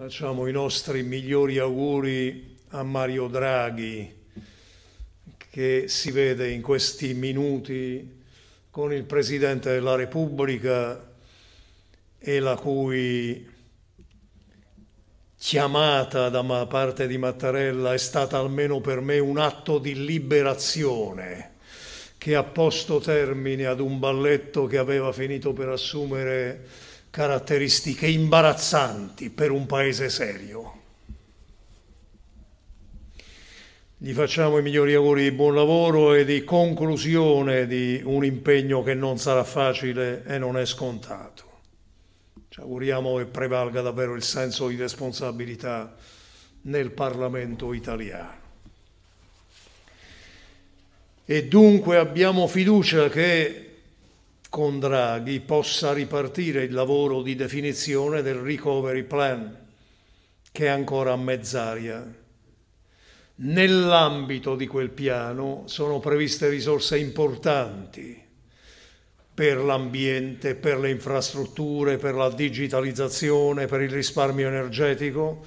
Facciamo i nostri migliori auguri a Mario Draghi che si vede in questi minuti con il Presidente della Repubblica e la cui chiamata da parte di Mattarella è stata almeno per me un atto di liberazione che ha posto termine ad un balletto che aveva finito per assumere caratteristiche imbarazzanti per un paese serio. Gli facciamo i migliori auguri di buon lavoro e di conclusione di un impegno che non sarà facile e non è scontato. Ci auguriamo che prevalga davvero il senso di responsabilità nel Parlamento italiano. E dunque abbiamo fiducia che con Draghi possa ripartire il lavoro di definizione del recovery plan, che è ancora a mezz'aria. Nell'ambito di quel piano sono previste risorse importanti per l'ambiente, per le infrastrutture, per la digitalizzazione, per il risparmio energetico.